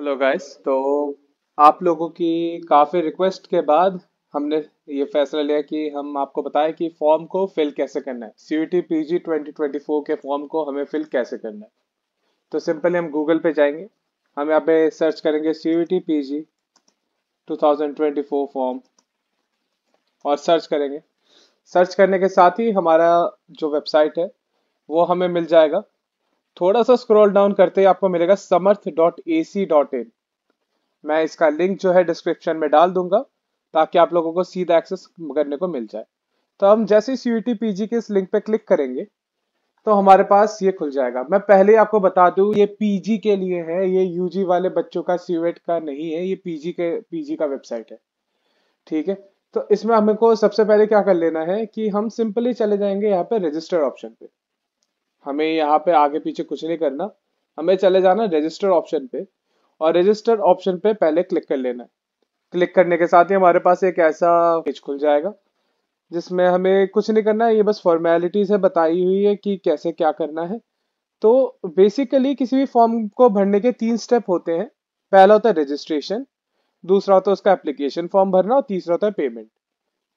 hello guys तो आप लोगों की काफ़ी रिक्वेस्ट के बाद हमने ये फैसला लिया कि हम आपको बताएं कि फॉर्म को फिल कैसे करना है C U T P G twenty twenty four के फॉर्म को हमें फिल कैसे करना है तो सिंपली हम गूगल पे जाएंगे हम यहाँ पे सर्च करेंगे C U T P G two thousand twenty four form और सर्च करेंगे सर्च करने के साथ ही हमारा जो वेबसाइट है वो हमें मिल जाएगा थोड़ा सा स्क्रॉल डाउन करते ही आपको मिलेगा समर्थ dot A C dot in मैं इसका लिंक जो है डिस्क्रिप्शन में डाल दूंगा ताकि आप लोगों को सीधा एक्सेस करने को मिल जाए तो हम जैसे ही सी यू के इस लिंक पे क्लिक करेंगे तो हमारे पास ये खुल जाएगा मैं पहले आपको बता दूं ये पीजी के लिए है ये यूजी वाले बच्चों का सीवेट का नहीं है ये पीजी के पीजी का वेबसाइट है ठीक है तो इसमें हमें को सबसे पहले क्या कर लेना है कि हम सिंपली चले जाएंगे यहाँ पे रजिस्टर्ड ऑप्शन पे हमें यहाँ पे आगे पीछे कुछ नहीं करना हमें चले जाना रजिस्टर ऑप्शन पे और रजिस्टर ऑप्शन पे पहले क्लिक कर लेना है क्लिक करने के साथ ही हमारे पास एक ऐसा पेज खुल जाएगा जिसमें हमें कुछ नहीं करना है ये बस फॉर्मेलिटीज़ है बताई हुई है कि कैसे क्या करना है तो बेसिकली किसी भी फॉर्म को भरने के तीन स्टेप होते हैं पहला होता है रजिस्ट्रेशन दूसरा होता है उसका एप्लीकेशन फॉर्म भरना और तीसरा होता है पेमेंट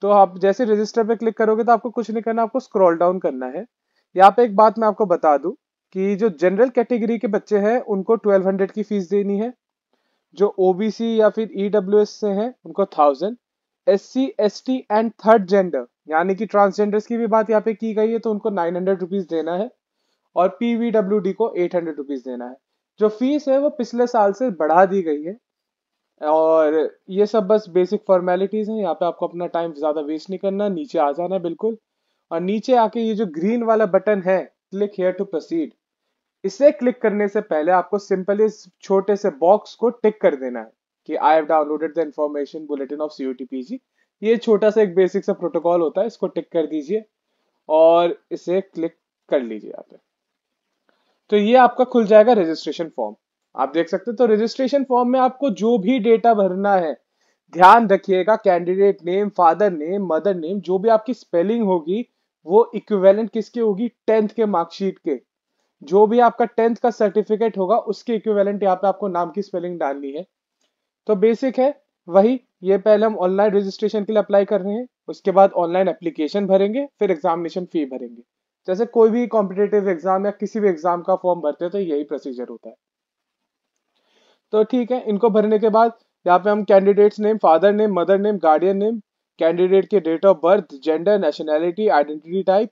तो आप जैसे रजिस्टर पे क्लिक करोगे तो आपको कुछ नहीं करना आपको स्क्रॉल डाउन करना है यहाँ पे एक बात मैं आपको बता दूं कि जो जनरल कैटेगरी के बच्चे हैं उनको 1200 की फीस देनी है जो ओबीसी या फिर एस e से हैं उनको thousand S C S T and third gender यानी कि ट्रांसजेंडर्स की भी बात यहाँ पे की गई है तो उनको नाइन हंड्रेड रुपीज देना है और पीवीडब्ल्यूडी को एट हंड्रेड रुपीज देना है जो फीस है वो पिछले साल से बढ़ा दी गई है और ये सब बस बेसिक फॉर्मेलिटीज हैं यहाँ पे आपको अपना टाइम ज़्यादा वेस्ट नहीं करना नीचे आ जाना बिल्कुल और नीचे आके ये जो ग्रीन वाला बटन है क्लिक हेयर टू प्रोसीड इसे क्लिक करने से पहले आपको सिंपली इस छोटे से बॉक्स को टिक कर देना है कि I have downloaded the information bulletin of COTPG ये छोटा सा एक बेसिक सा प्रोटोकॉल होता है इसको टिक कर दीजिए और इसे क्लिक कर लीजिए आप तो ये आपका खुल जाएगा रजिस्ट्रेशन फॉर्म आप देख सकते हैं तो रजिस्ट्रेशन फॉर्म में आपको जो भी डेटा भरना है ध्यान रखिएगा candidate name father name mother name जो भी आपकी स्पेलिंग होगी वो इक्विवेलेंट किसके होगी टेंथ के मार्कशीट के जो भी आपका टेंथ का सर्टिफिकेट होगा उसके इक्विवेलेंट यहाँ पे आपको नाम की स्पेलिंग डालनी है तो बेसिक है वही ये पहले हम ऑनलाइन रजिस्ट्रेशन के लिए अप्लाई कर रहे हैं उसके बाद ऑनलाइन एप्लीकेशन भरेंगे फिर एग्जामिनेशन फी भरेंगे जैसे कोई भी कॉम्पिटेटिव एग्जाम या किसी भी एग्जाम का फॉर्म भरते हैं तो यही प्रोसीजर होता है तो ठीक है इनको भरने के बाद यहाँ पे हम candidates name father name mother name guardian name candidate के date of birth gender nationality identity type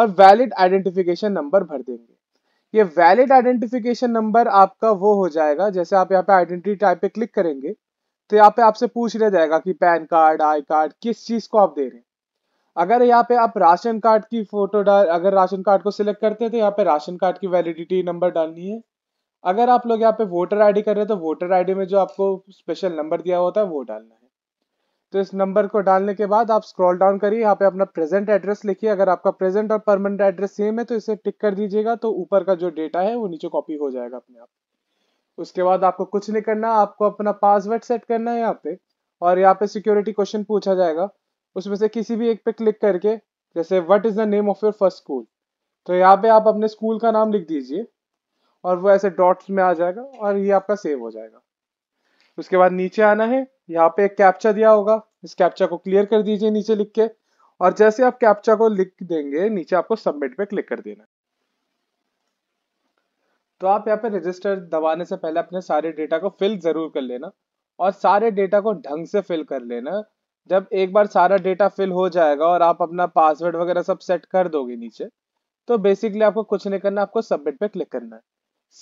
और वैलिड आइडेंटिफिकेशन नंबर भर देंगे ये वैलिड आइडेंटिफिकेशन नंबर आपका वो हो जाएगा जैसे आप यहाँ पे आइडेंटिटी टाइप पे क्लिक करेंगे तो यहाँ पे आपसे पूछ लिया जाएगा कि पैन कार्ड आई कार्ड किस चीज़ को आप दे रहे हैं अगर यहाँ पे आप राशन कार्ड की फोटो डाल अगर राशन कार्ड को सिलेक्ट करते हैं तो यहाँ पे राशन कार्ड की वैलिडिटी नंबर डालनी है अगर आप लोग यहाँ पे वोटर आईडी कर रहे हैं तो वोटर आईडी में जो आपको स्पेशल नंबर दिया होता है वो डालना है तो इस नंबर को डालने के बाद आप स्क्रॉल डाउन करिए यहाँ पे अपना प्रेजेंट एड्रेस लिखिए अगर आपका प्रेजेंट और परमानेंट एड्रेस सेम है तो इसे टिक कर दीजिएगा तो ऊपर का जो डेटा है वो नीचे कॉपी हो जाएगा अपने आप उसके बाद आपको कुछ नहीं करना आपको अपना पासवर्ड सेट करना है यहाँ पे और यहाँ पे सिक्योरिटी क्वेश्चन पूछा जाएगा उसमें से किसी भी एक पे क्लिक करके जैसे what is the name of your first school तो यहाँ पे आप अपने स्कूल का नाम लिख दीजिए और वो ऐसे डॉट्स में आ जाएगा और ये आपका सेव हो जाएगा उसके बाद नीचे आना है यहाँ पे एक कैप्चा दिया होगा इस कैप्चा को क्लियर कर दीजिए नीचे लिख के और जैसे आप कैप्चा को लिख देंगे नीचे आपको सबमिट पे क्लिक कर देना तो आप यहाँ पे रजिस्टर दबाने से पहले अपने सारे डेटा को फिल जरूर कर लेना और सारे डेटा को ढंग से फिल कर लेना जब एक बार सारा डेटा फिल हो जाएगा और आप अपना पासवर्ड वगैरह सब सेट कर दोगे नीचे तो बेसिकली आपको कुछ नहीं करना आपको सबमिट पे क्लिक करना है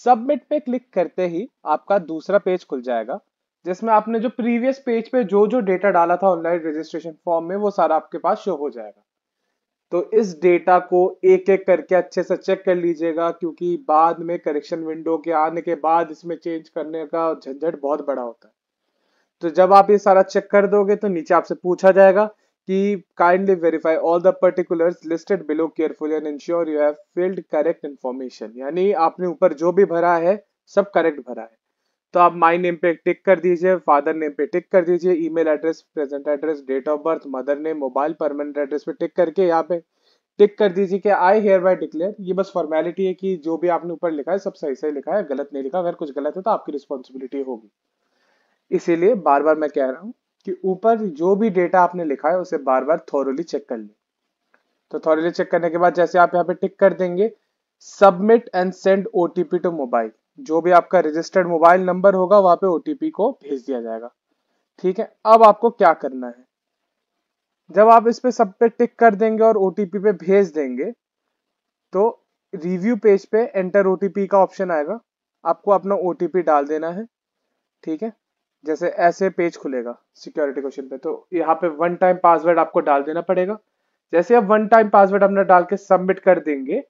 सबमिट पे क्लिक करते ही आपका दूसरा पेज खुल जाएगा जिसमें आपने जो प्रीवियस पेज पे जो जो डेटा डाला था ऑनलाइन रजिस्ट्रेशन फॉर्म में वो सारा आपके पास शो हो जाएगा तो इस डेटा को एक एक करके अच्छे से चेक कर लीजिएगा क्योंकि बाद में करेक्शन विंडो के आने के बाद इसमें चेंज करने का झंझट बहुत बड़ा होता है तो जब आप ये सारा चेक कर दोगे तो नीचे आपसे पूछा जाएगा कि kindly verify all the particulars listed below careful and ensure you have filled correct information यानी आपने ऊपर जो भी भरा है सब करेक्ट भरा है तो आप माई नेम पे टिक कर दीजिए फादर नेम पे टिक कर दीजिए email address present address date of birth mother name mobile permanent address पे टिक करके यहाँ पे टिक कर दीजिए कि आई हेयर बाय डिक्लेयर ये बस फॉर्मेलिटी है कि जो भी आपने ऊपर लिखा है सब सही सही लिखा है गलत नहीं लिखा अगर कुछ गलत है तो आपकी रिस्पॉन्सिबिलिटी होगी इसीलिए बार बार मैं कह रहा हूँ कि ऊपर जो भी डेटा आपने लिखा है उसे बार बार थॉरली चेक कर लें तो थॉरली चेक करने के बाद जैसे आप यहाँ पे टिक कर देंगे submit and send OTP to mobile जो भी आपका रजिस्टर्ड मोबाइल नंबर होगा वहां पे ओटीपी को भेज दिया जाएगा ठीक है अब आपको क्या करना है जब आप इस पे सब पे टिक कर देंगे और ओटीपी पे भेज देंगे तो रिव्यू पेज पे एंटर ओटीपी का ऑप्शन आएगा आपको अपना ओटीपी डाल देना है ठीक है जैसे ऐसे पेज खुलेगा सिक्योरिटी क्वेश्चन पे तो यहाँ पे वन टाइम पासवर्ड आपको डाल देना पड़ेगा जैसे आप वन टाइम पासवर्ड अपना डाल के सबमिट कर देंगे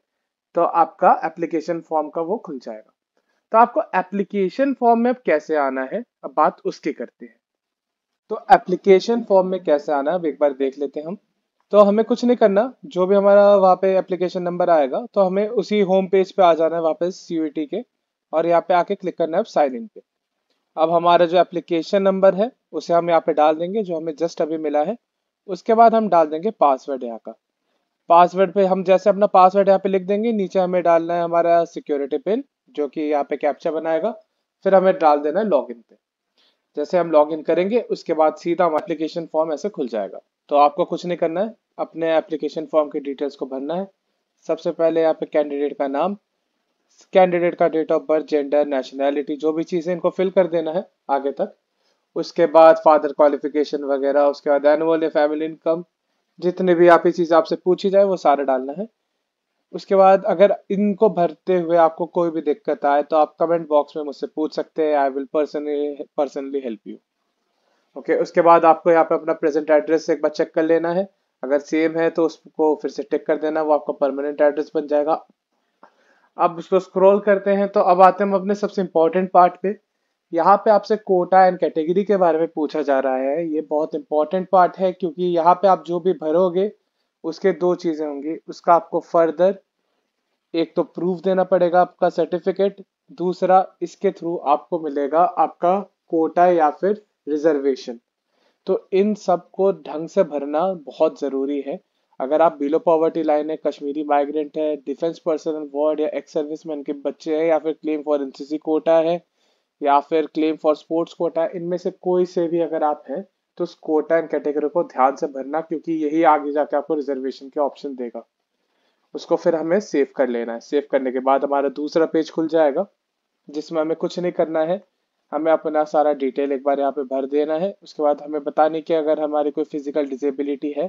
तो आपका एप्लीकेशन फॉर्म का वो खुल जाएगा तो आपको एप्लीकेशन फॉर्म में अब कैसे आना है अब बात उसकी करते हैं तो एप्लीकेशन फॉर्म में कैसे आना है अब एक बार देख लेते हैं हम तो हमें कुछ नहीं करना जो भी हमारा वहाँ पे एप्लीकेशन नंबर आएगा तो हमें उसी होम पेज पे आ जाना है वापस सी के और यहाँ पे आके क्लिक करना है अब साइन इन पे अब हमारा जो एप्लीकेशन नंबर है उसे हम यहाँ पे डाल देंगे जो हमें जस्ट अभी मिला है उसके बाद हम डाल देंगे पासवर्ड यहाँ का पासवर्ड पे हम जैसे अपना पासवर्ड यहाँ पे लिख देंगे नीचे हमें डालना है हमारा सिक्योरिटी पिन जो कि यहाँ पे कैप्चा बनाएगा फिर हमें डाल देना है लॉग पे जैसे हम लॉग करेंगे उसके बाद सीधा हम एप्लीकेशन फॉर्म ऐसे खुल जाएगा तो आपको कुछ नहीं करना है अपने एप्लीकेशन फॉर्म की डिटेल्स को भरना है सबसे पहले यहाँ पे कैंडिडेट का नाम कैंडिडेट का date of birth gender nationality जो भी चीज़ें इनको फिल कर देना है आगे तक उसके बाद फादर क्वालिफिकेशन वगैरह उसके बाद एनुअल फैमिली इनकम जितने भी आप चीज़ आपसे पूछी जाए वो सारे डालना है उसके बाद अगर इनको भरते हुए आपको कोई भी दिक्कत आए तो आप कमेंट बॉक्स में मुझसे पूछ सकते हैं I will personally personally help you okay उसके बाद आपको यहाँ पे अपना प्रेजेंट एड्रेस एक बार चेक कर लेना है अगर सेम है तो उसको फिर से टिक कर देना वो आपका परमानेंट एड्रेस बन जाएगा अब उसको स्क्रॉल करते हैं तो अब आते हैं हम अपने सबसे इम्पोर्टेंट पार्ट पे यहाँ पे आपसे कोटा एंड कैटेगरी के बारे में पूछा जा रहा है ये बहुत इंपॉर्टेंट पार्ट है क्योंकि यहाँ पे आप जो भी भरोगे उसके दो चीज़ें होंगी उसका आपको फर्दर एक तो प्रूफ देना पड़ेगा आपका सर्टिफिकेट दूसरा इसके थ्रू आपको मिलेगा आपका कोटा या फिर रिजर्वेशन तो इन सब को ढंग से भरना बहुत ज़रूरी है अगर आप बिलो पॉवर्टी लाइन है कश्मीरी माइग्रेंट है डिफेंस पर्सन वार्ड या एक्स सर्विस मैन के बच्चे हैं या फिर क्लेम फॉर एनसीसी कोटा है या फिर क्लेम फॉर स्पोर्ट्स कोटा इनमें से कोई से भी अगर आप हैं तो उस कोटा एंड कैटेगरी को ध्यान से भरना क्योंकि यही आगे जाके आपको रिजर्वेशन के ऑप्शन देगा उसको फिर हमें सेव कर लेना है सेव करने के बाद हमारा दूसरा पेज खुल जाएगा जिसमें हमें कुछ नहीं करना है हमें अपना सारा डिटेल एक बार यहाँ पे भर देना है उसके बाद हमें बताने की अगर हमारी कोई फिजिकल डिजेबिलिटी है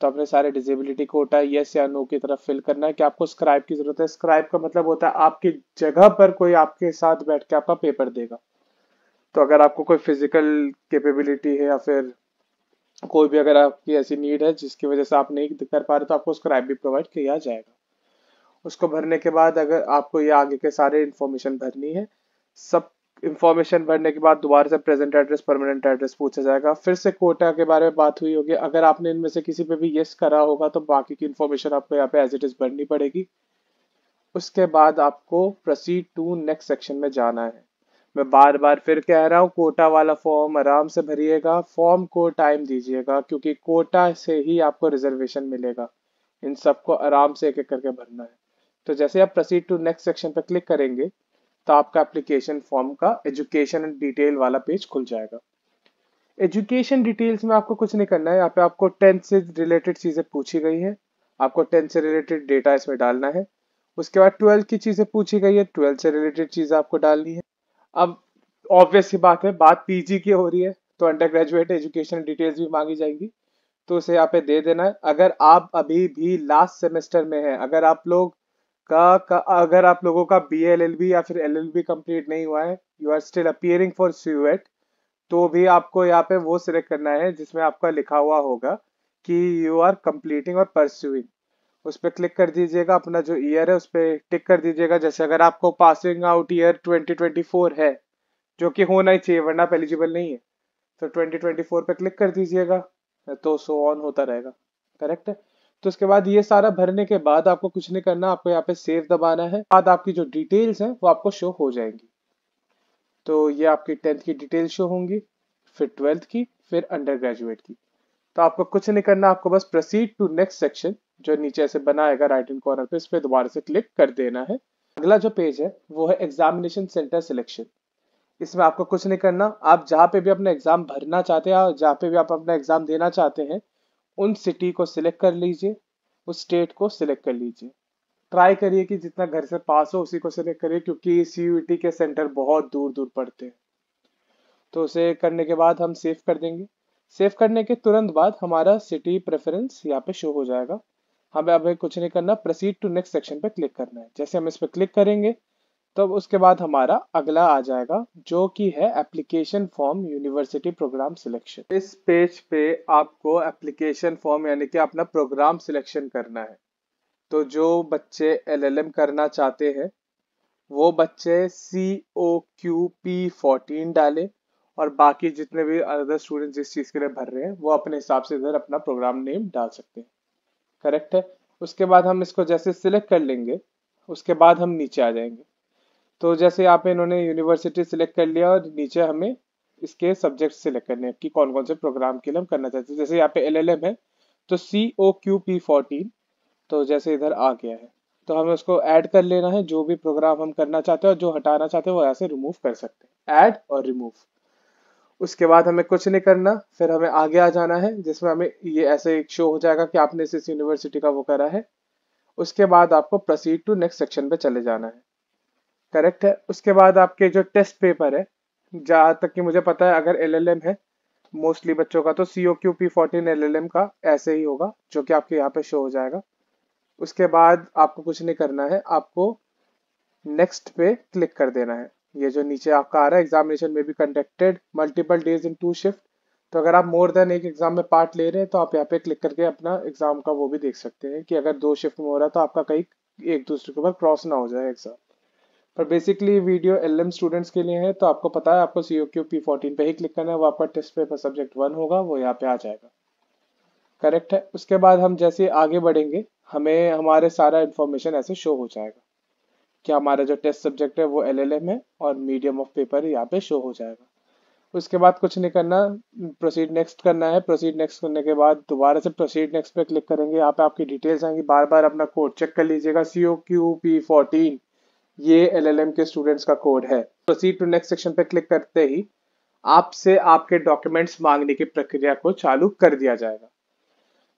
तो अपने सारे डिजेबिलिटी कोटा येस या नो की तरफ फिल करना है कि आपको स्क्राइब की जरूरत है स्क्राइब का मतलब होता है आपकी जगह पर कोई आपके साथ बैठ के आपका पेपर देगा तो अगर आपको कोई फिजिकल कैपेबिलिटी है या फिर कोई भी अगर आपकी ऐसी नीड है जिसकी वजह से आप नहीं कर पा रहे तो आपको स्क्रैप भी प्रोवाइड किया जाएगा उसको भरने के बाद अगर आपको ये आगे के सारे इन्फॉर्मेशन भरनी है सब इन्फॉर्मेशन भरने के बाद दोबारा से प्रेजेंट एड्रेस परमानेंट एड्रेस पूछा जाएगा फिर से कोटा के बारे में बात हुई होगी अगर आपने इनमें से किसी पे भी येस करा होगा तो बाकी की इन्फॉर्मेशन आपको यहाँ पे एज इट इज भरनी पड़ेगी उसके बाद आपको प्रोसीड टू नेक्स्ट सेक्शन में जाना है मैं बार बार फिर कह रहा हूँ कोटा वाला फॉर्म आराम से भरिएगा फॉर्म को टाइम दीजिएगा क्योंकि कोटा से ही आपको रिजर्वेशन मिलेगा इन सबको आराम से एक एक करके भरना है तो जैसे आप प्रोसीड टू नेक्स्ट सेक्शन पर क्लिक करेंगे तो आपका एप्लीकेशन फॉर्म का एजुकेशन एंड डिटेल वाला पेज खुल जाएगा एजुकेशन डिटेल्स में आपको कुछ नहीं करना है यहाँ पे आपको टेंथ से रिलेटेड चीज़ें पूछी गई है आपको टेंथ से रिलेटेड डेटा इसमें डालना है उसके बाद ट्वेल्थ की चीज़ें पूछी गई है ट्वेल्थ से रिलेटेड चीज़ें आपको डालनी है अब ऑब्वियस ही बात है बात पीजी की हो रही है तो अंडर ग्रेजुएट एजुकेशन डिटेल्स भी मांगी जाएंगी तो उसे यहाँ पे दे देना है अगर आप अभी भी लास्ट सेमेस्टर में हैं अगर आप लोग का, का अगर आप लोगों का बी एल एल बी या फिर एल एल बी कम्प्लीट नहीं हुआ है you are still appearing for seat तो भी आपको यहाँ पे वो सिलेक्ट करना है जिसमें आपका लिखा हुआ होगा कि यू आर कम्प्लीटिंग और परस्यूइंग उस पर क्लिक कर दीजिएगा अपना जो ईयर है उस पर टिक कर दीजिएगा जैसे अगर आपको पासिंग आउट ईयर 2024 है जो कि होना ही चाहिए वरना एलिजिबल नहीं है तो 2024 पे क्लिक कर दीजिएगा तो सो ऑन होता रहेगा करेक्ट है तो उसके बाद ये सारा भरने के बाद आपको कुछ नहीं करना आपको यहाँ पे सेव दबाना है बाद आपकी जो डिटेल्स हैं वो आपको शो हो जाएंगी तो ये आपकी टेंथ की डिटेल शो होंगी फिर ट्वेल्थ की फिर अंडर ग्रेजुएट की तो आपको कुछ नहीं करना आपको बस प्रोसीड टू नेक्स्ट सेक्शन जो नीचे ऐसे बनाएगा राइट हैंड कॉर्नर पे इस पर दोबारा से क्लिक कर देना है अगला जो पेज है वो है एग्जामिनेशन सेंटर सिलेक्शन इसमें आपको कुछ नहीं करना आप जहाँ पे भी अपना एग्जाम भरना चाहते हैं जहाँ पे भी आप अपना एग्जाम देना चाहते हैं उन सिटी को सिलेक्ट कर लीजिए उस स्टेट को सिलेक्ट कर लीजिए ट्राई करिए कि जितना घर से पास हो उसी को सिलेक्ट करिए क्योंकि सी के सेंटर बहुत दूर दूर पड़ते हैं तो उसे करने के बाद हम सेव कर देंगे सेव करने के तुरंत बाद हमारा सिटी प्रेफरेंस यहाँ पे शो हो जाएगा हमें अब कुछ नहीं करना प्रोसीड टू नेक्स्ट सेक्शन पे क्लिक करना है जैसे हम इस पर क्लिक करेंगे तब तो उसके बाद हमारा अगला आ जाएगा जो कि है application form university program selection इस पेज पे आपको एप्लीकेशन फॉर्म यानी कि अपना प्रोग्राम सिलेक्शन करना है तो जो बच्चे एलएलएम करना चाहते हैं वो बच्चे C O Q P fourteen डाले और बाकी जितने भी अदर स्टूडेंट जिस चीज़ के लिए भर रहे हैं वो अपने हिसाब से इधर अपना प्रोग्राम नेम डाल सकते हैं करेक्ट है उसके बाद हम इसको जैसे सिलेक्ट कर लेंगे उसके बाद हम नीचे आ जाएंगे तो जैसे यहाँ पे इन्होंने यूनिवर्सिटी सिलेक्ट कर लिया और नीचे हमें इसके सब्जेक्ट सिलेक्ट करने हैं कि कौन कौन से प्रोग्राम के लिए हम करना चाहते हैं जैसे यहाँ पे एल है तो C O Q P fourteen तो जैसे इधर आ गया है तो हमें उसको ऐड कर लेना है जो भी प्रोग्राम हम करना चाहते हैं और जो हटाना चाहते हैं वो यहाँ से रिमूव कर सकते हैं ऐड और रिमूव उसके बाद हमें कुछ नहीं करना फिर हमें आगे आ जाना है जिसमें हमें ये ऐसे एक शो हो जाएगा कि आपने इस, यूनिवर्सिटी का वो करा है उसके बाद आपको प्रोसीड टू नेक्स्ट सेक्शन पे चले जाना है करेक्ट है उसके बाद आपके जो टेस्ट पेपर है जहाँ तक कि मुझे पता है अगर एल है मोस्टली बच्चों का तो C O Q P fourteen L का ऐसे ही होगा जो कि आपके यहाँ पे शो हो जाएगा उसके बाद आपको कुछ नहीं करना है आपको नेक्स्ट पे क्लिक कर देना है ये जो नीचे आपका आ रहा है एग्जामिनेशन में भी conducted multiple days in two shift तो अगर आप मोर देन एक एग्जाम में पार्ट ले रहे हैं तो आप यहाँ पे क्लिक करके अपना एग्जाम का वो भी देख सकते हैं कि अगर दो शिफ्ट में हो रहा है तो आपका कहीं एक दूसरे के ऊपर क्रॉस ना हो जाए एग्जाम पर बेसिकली वीडियो एल स्टूडेंट्स के लिए है तो आपको पता है आपको सीओ क्यू पी फोर्टीन पे ही क्लिक करना है वो आपका टेस्ट पेपर सब्जेक्ट वन होगा वो यहाँ पे आ जाएगा करेक्ट है उसके बाद हम जैसे आगे बढ़ेंगे हमें हमारे सारा इन्फॉर्मेशन ऐसे शो हो जाएगा कि हमारा जो टेस्ट सब्जेक्ट है वो एल एल एम है और मीडियम ऑफ पेपर यहाँ पे शो हो जाएगा उसके बाद कुछ नहीं करना प्रोसीड नेक्स्ट करना है प्रोसीड नेक्स्ट करने के बाद दोबारा से प्रोसीड नेक्स्ट पे क्लिक करेंगे यहाँ पे आपकी डिटेल्स आएंगी बार बार अपना कोड चेक कर लीजिएगा C O Q P fourteen ये एल एल एम के स्टूडेंट्स का कोड है प्रोसीड टू नेक्स्ट सेक्शन पे क्लिक करते ही आपसे आपके डॉक्यूमेंट्स मांगने की प्रक्रिया को चालू कर दिया जाएगा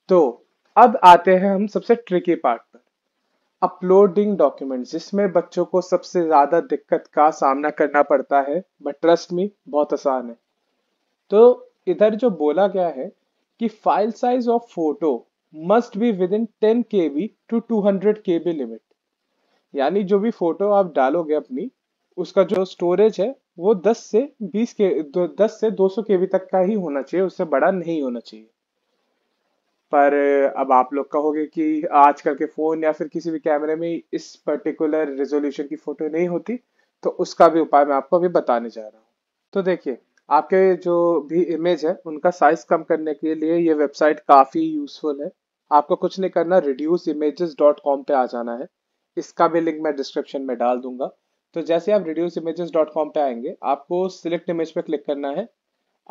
तो अब आते हैं हम सबसे ट्रिकी पार्ट पर अपलोडिंग डॉक्यूमेंट्स जिसमें बच्चों को सबसे ज़्यादा दिक्कत का सामना करना पड़ता है बट ट्रस्ट मी बहुत आसान है तो इधर जो बोला गया है कि file size of photo must be within ten K B to two hundred K B limit यानी जो भी फोटो आप डालोगे अपनी उसका जो स्टोरेज है वो दस से बीस के दस से सौ के बी तक का ही होना चाहिए उससे बड़ा नहीं होना चाहिए पर अब आप लोग कहोगे कि आजकल के फ़ोन या फिर किसी भी कैमरे में इस पर्टिकुलर रेजोल्यूशन की फ़ोटो नहीं होती तो उसका भी उपाय मैं आपको अभी बताने जा रहा हूँ तो देखिए आपके जो भी इमेज है उनका साइज कम करने के लिए ये वेबसाइट काफ़ी यूजफुल है आपको कुछ नहीं करना रिड्यूस इमेजेस डॉट कॉम पे आ जाना है इसका भी लिंक मैं डिस्क्रिप्शन में डाल दूंगा तो जैसे आप रिड्यूस इमेजेस डॉट कॉम पे आएंगे आपको सिलेक्ट इमेज पे क्लिक करना है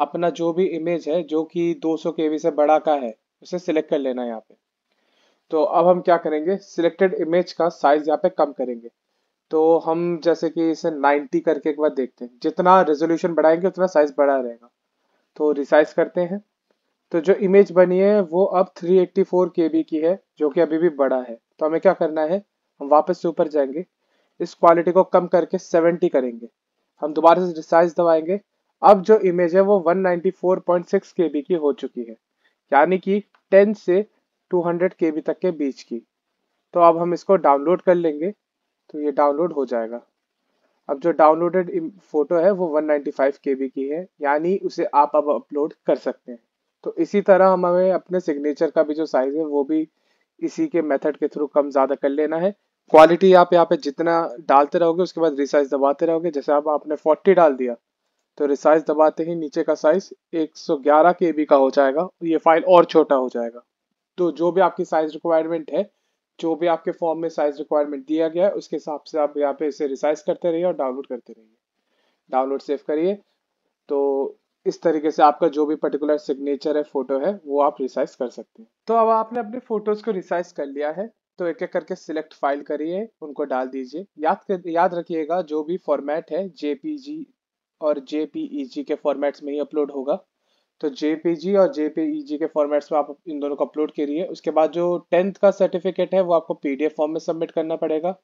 अपना जो भी इमेज है जो कि 200 सौ केवी से बड़ा का है उसे सिलेक्ट कर लेना है यहाँ पे तो अब हम क्या करेंगे सिलेक्टेड इमेज का साइज यहाँ पे कम करेंगे तो हम जैसे कि इसे 90 करके एक बार देखते हैं जितना रेजोल्यूशन बढ़ाएंगे उतना साइज बढ़ा रहेगा तो रिसाइज करते हैं तो जो इमेज बनी है वो अब 384 एट्टी की है जो कि अभी भी बड़ा है तो हमें क्या करना है हम वापस से ऊपर जाएंगे इस क्वालिटी को कम करके 70 करेंगे हम दोबारा से रिसाइज दबाएंगे अब जो इमेज है वो 194.6 केबी की हो चुकी है यानी कि 10 से 200 के तक के बीच की तो अब हम इसको डाउनलोड कर लेंगे तो ये डाउनलोड हो जाएगा अब जो डाउनलोडेड फोटो है वो 195 केबी की है यानी उसे आप अब अपलोड कर सकते हैं तो इसी तरह हम हमें अपने सिग्नेचर का भी जो साइज है वो भी इसी के मेथड के थ्रू कम ज़्यादा कर लेना है क्वालिटी आप यहाँ पे जितना डालते रहोगे उसके बाद रिसाइज दबाते रहोगे जैसे आप आपने 40 डाल दिया तो रिसाइज दबाते ही नीचे का साइज 111 सौ का हो जाएगा ये फाइल और छोटा हो जाएगा तो जो भी आपकी साइज रिक्वायरमेंट है जो भी आपके फॉर्म में साइज रिक्वायरमेंट दिया गया है उसके हिसाब से आप यहाँ पे इसे रिसाइज करते रहिए और डाउनलोड करते रहिए डाउनलोड सेव करिए तो इस तरीके से आपका जो भी पर्टिकुलर सिग्नेचर है फोटो है वो आप रिसाइज कर सकते हैं तो अब आपने अपने फोटोज को रिसाइज कर लिया है तो एक एक करके सिलेक्ट फाइल करिए उनको डाल दीजिए याद कर, याद रखिएगा जो भी फॉर्मेट है जेपीजी और जे e के फॉर्मेट्स में ही अपलोड होगा तो जेपीजी e और जेपीईजी e के फॉर्मेट्स में आप इन दोनों को अपलोड करिए उसके बाद जो टेंथ का सर्टिफिकेट है वो आपको पीडीएफ फॉर्म में सबमिट करना पड़ेगा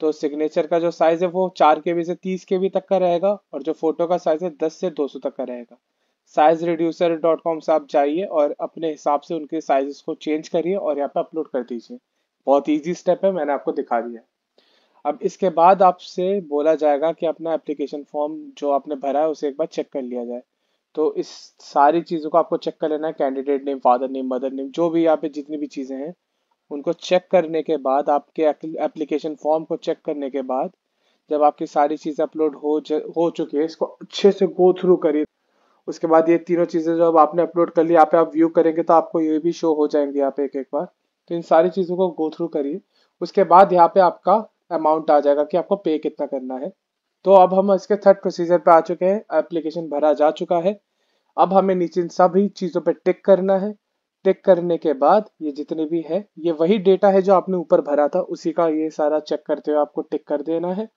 तो सिग्नेचर का जो साइज है वो चार के से तीस के तक का रहेगा और जो फोटो का साइज है दस से दो तक का रहेगा साइज रिड्यूसर डॉट कॉम से आप जाइए और अपने हिसाब से उनके साइज को चेंज करिए और यहाँ पे अपलोड कर दीजिए बहुत इजी स्टेप है मैंने आपको दिखा दिया अब इसके बाद आपसे बोला जाएगा कि अपना एप्लीकेशन फॉर्म जो आपने भरा है उसे एक बार चेक कर लिया जाए तो इस सारी चीज़ों को आपको चेक कर लेना है candidate name father name mother name जो भी यहाँ पे जितनी भी चीज़ें हैं उनको चेक करने के बाद आपके एप्लीकेशन फॉर्म को चेक करने के बाद जब आपकी सारी चीज़ें अपलोड हो हो चुकी है इसको अच्छे से गो थ्रू करिए उसके बाद ये तीनों चीज़ें जो आपने अपलोड कर ली यहाँ पे आप व्यू करेंगे तो आपको ये भी शो हो जाएंगे यहाँ पे एक एक बार तो इन सारी चीज़ों को गो थ्रू करिए उसके बाद यहाँ पे आपका अमाउंट आ जाएगा कि आपको पे कितना करना है तो अब हम इसके थर्ड प्रोसीजर पे आ चुके हैं एप्लीकेशन भरा जा चुका है अब हमें नीचे इन सभी चीज़ों पे टिक करना है टिक करने के बाद ये जितने भी है ये वही डेटा है जो आपने ऊपर भरा था उसी का ये सारा चेक करते हुए आपको टिक कर देना है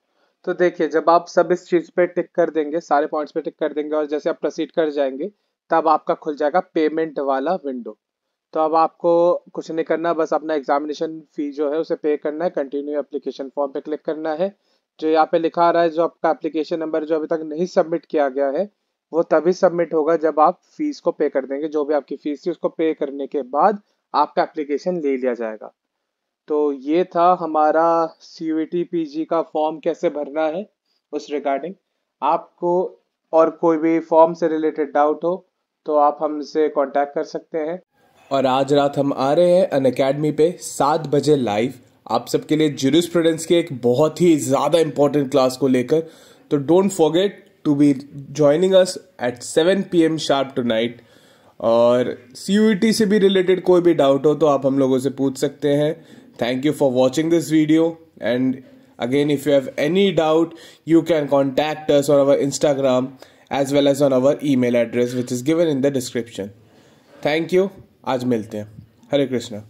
तो देखिए जब आप सब इस चीज़ पे टिक कर देंगे सारे पॉइंट्स पे टिक कर देंगे और जैसे आप प्रोसीड कर जाएंगे तब आपका खुल जाएगा पेमेंट वाला विंडो तो अब आपको कुछ नहीं करना बस अपना एग्जामिनेशन फ़ी जो है उसे पे करना है कंटिन्यू एप्लीकेशन फॉर्म पे क्लिक करना है जो यहाँ पे लिखा आ रहा है जो आपका एप्लीकेशन नंबर जो अभी तक नहीं सबमिट किया गया है वो तभी सबमिट होगा जब आप फीस को पे कर देंगे जो भी आपकी फीस थी उसको पे करने के बाद आपका एप्लीकेशन ले लिया जाएगा तो ये था हमारा सी यू जी का फॉर्म कैसे भरना है उस रिगार्डिंग आपको और कोई भी फॉर्म से रिलेटेड डाउट हो तो आप हमसे कांटेक्ट कर सकते हैं और आज रात हम आ रहे हैं अन अकेडमी पे सात बजे लाइव आप सबके लिए जूरिस्प्रूडेंस की एक बहुत ही ज़्यादा इंपॉर्टेंट क्लास को लेकर तो don't forget to be joining us at seven P M sharp tonight और सी यू टी से भी रिलेटेड कोई भी डाउट हो तो आप हम लोगों से पूछ सकते हैं thank you for watching this video and again if you have any doubt you can contact us on our Instagram as well as on our email address which is given in the description thank you आज मिलते हैं हरे कृष्णा